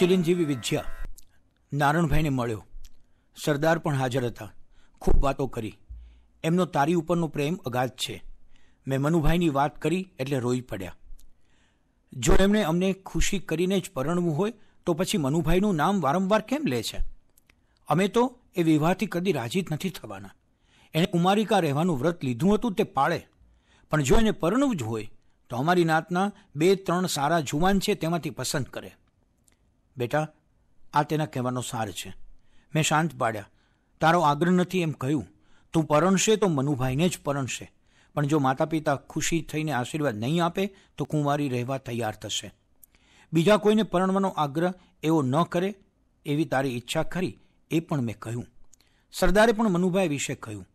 ચિરંજીવી વિદ્યા નારણભાઈને મળ્યો સરદાર પણ હાજર હતા ખૂબ વાતો કરી એમનો તારી ઉપરનો પ્રેમ અગાધ છે મેં મનુભાઈની વાત કરી એટલે રોઈ પડ્યા જો એમણે અમને ખુશી કરીને જ પરણવું હોય તો પછી મનુભાઈનું નામ વારંવાર કેમ લે છે અમે તો એ વિવાહથી કદી રાજી જ નથી થવાના એણે કુમારિકા રહેવાનું વ્રત લીધું હતું તે પાળે પણ જો એને પરણવું જ હોય તો અમારી નાતના બે ત્રણ સારા જુવાન છે તેમાંથી પસંદ કરે બેટા આ તેના કહેવાનો સાર છે મેં શાંત પાડ્યા તારો આગ્રહ નથી એમ કહ્યું તું પરણશે તો મનુભાઈને જ પરણશે પણ જો માતા પિતા ખુશી થઈને આશીર્વાદ નહીં આપે તો કુંવારી રહેવા તૈયાર થશે બીજા કોઈને પરણવાનો આગ્રહ એવો ન કરે એવી તારી ઈચ્છા ખરી એ પણ મેં કહ્યું સરદારે પણ મનુભાઈ વિશે કહ્યું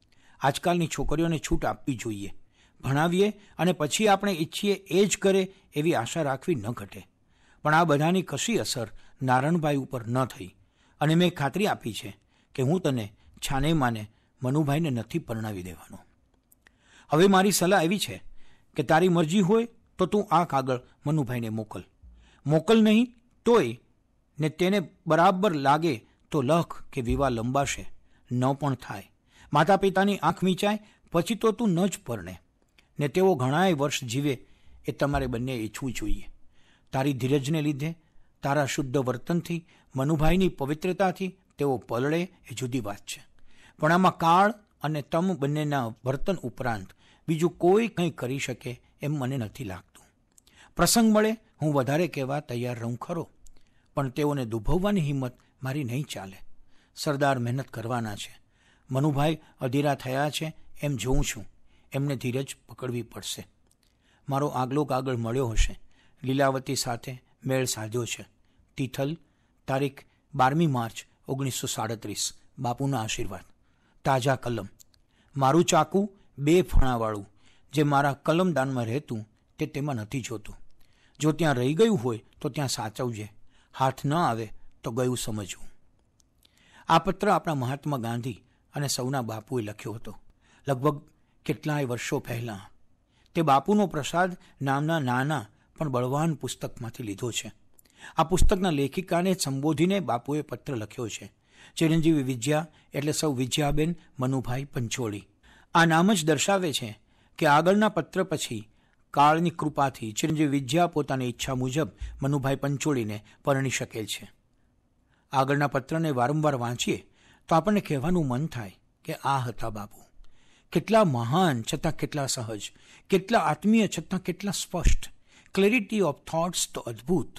આજકાલની છોકરીઓને છૂટ આપવી જોઈએ ભણાવીએ અને પછી આપણે ઈચ્છીએ એ જ કરે એવી આશા રાખવી ન ઘટે પણ આ બધાની કશી અસર નારણભાઈ ઉપર ન થઈ અને મેં ખાતરી આપી છે કે હું તને છાને માને મનુભાઈને નથી પરણાવી દેવાનો હવે મારી સલાહ એવી છે કે તારી મરજી હોય તો તું આ કાગળ મનુભાઈને મોકલ મોકલ નહીં તોય ને તેને બરાબર લાગે તો લખ કે વિવાહ લંબાશે ન પણ થાય માતા પિતાની આંખ મીચાય પછી તો તું ન જ પરણે ને તેઓ ઘણાય વર્ષ જીવે એ તમારે બંને ઈચ્છવું જોઈએ તારી ધીરજને લીધે તારા શુદ્ધ વર્તનથી મનુભાઈની પવિત્રતાથી તેઓ પલળે એ જુદી વાત છે પણ આમાં કાળ અને તમ બંનેના વર્તન ઉપરાંત બીજું કોઈ કંઈ કરી શકે એમ મને નથી લાગતું પ્રસંગ મળે હું વધારે કહેવા તૈયાર રહું ખરો પણ તેઓને દુભવવાની હિંમત મારી નહીં ચાલે સરદાર મહેનત કરવાના છે મનુભાઈ અધીરા થયા છે એમ જોઉં છું એમને ધીરજ પકડવી પડશે મારો આગલો કાગળ મળ્યો હશે લીલાવતી સાથે મેળ સાધ્યો છે તિથલ તારીખ બારમી માર્ચ ઓગણીસો સાડત્રીસ બાપુના આશીર્વાદ તાજા કલમ મારું ચાકુ બે ફણાવાળું જે મારા કલમદાનમાં રહેતું તે તેમાં નથી જોતું જો ત્યાં રહી ગયું હોય તો ત્યાં સાચવજે હાથ ન આવે તો ગયું સમજવું આ પત્ર આપણા મહાત્મા ગાંધી અને સૌના બાપુએ લખ્યો હતો લગભગ કેટલાય વર્ષો પહેલાં તે બાપુનો પ્રસાદ નામના નાના પણ બળવાન પુસ્તકમાંથી લીધો છે આ પુસ્તકના લેખિકાને સંબોધીને બાપુએ પત્ર લખ્યો છે ચિરંજીવી વિદ્યા એટલે સૌ વિદ્યાબેન મનુભાઈ પંચોળી આ નામ જ દર્શાવે છે કે આગળના પત્ર પછી કાળની કૃપાથી ચિરંજીવી વિદ્યા પોતાની ઈચ્છા મુજબ મનુભાઈ પંચોળીને પરણી શકે છે આગળના પત્રને વારંવાર વાંચીએ તો આપણને કહેવાનું મન થાય કે આ હતા બાપુ કેટલા મહાન છતાં કેટલા સહજ કેટલા આત્મીય છતાં કેટલા સ્પષ્ટ ક્લેરિટી ઓફ થોટ્સ તો અદ્ભુત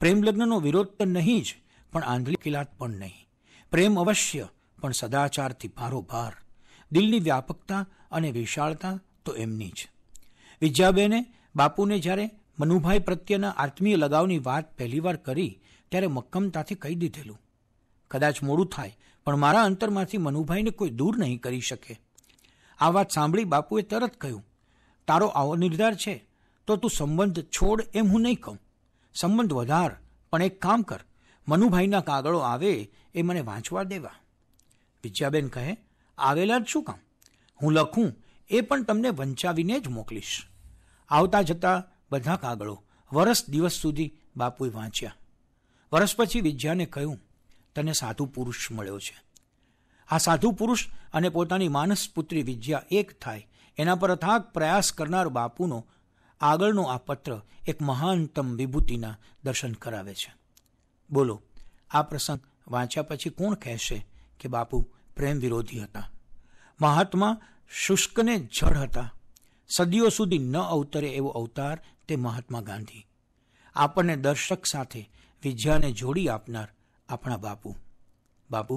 પ્રેમલગ્નનો વિરોધ તો નહીં જ પણ આંધળી કિલાત પણ નહીં પ્રેમ અવશ્ય પણ સદાચારથી ભારોભાર દિલની વ્યાપકતા અને વિશાળતા તો એમની જ વિદ્યાબેને બાપુને જ્યારે મનુભાઈ પ્રત્યેના આત્મીય લગાવની વાત પહેલીવાર કરી ત્યારે મક્કમતાથી કહી દીધેલું કદાચ મોડું થાય પણ મારા અંતરમાંથી મનુભાઈને કોઈ દૂર નહીં કરી શકે આ વાત સાંભળી બાપુએ તરત કહ્યું તારો આવો નિર્ધાર છે તો તું સંબંધ છોડ એમ હું નહીં કહું સંબંધ વધાર પણ એક કામ કર મનુભાઈના કાગળો આવે એ મને વાંચવા દેવા વિજયાબેન કહે આવેલા જ શું કામ હું લખું એ પણ તમને વંચાવીને જ મોકલીશ આવતા જતા બધા કાગળો વરસ દિવસ સુધી બાપુએ વાંચ્યા વરસ પછી વિજ્યાને કહ્યું તને સાધુ પુરુષ મળ્યો છે આ સાધુ પુરુષ અને પોતાની માનસ પુત્રી વિજયા એક થાય એના પર અથાગ પ્રયાસ કરનાર બાપુનો આગળનો આ પત્ર એક મહાનતમ વિભૂતિના દર્શન કરાવે છે બોલો આ પ્રસંગ વાંચ્યા પછી કોણ કહેશે કે બાપુ પ્રેમ વિરોધી હતા મહાત્મા શુષ્કને જળ હતા સદીઓ સુધી ન અવતરે એવો અવતાર તે મહાત્મા ગાંધી આપણને દર્શક સાથે વિદ્યાને જોડી આપનાર આપણા બાપુ બાપુ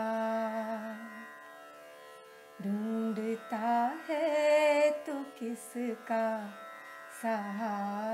सहा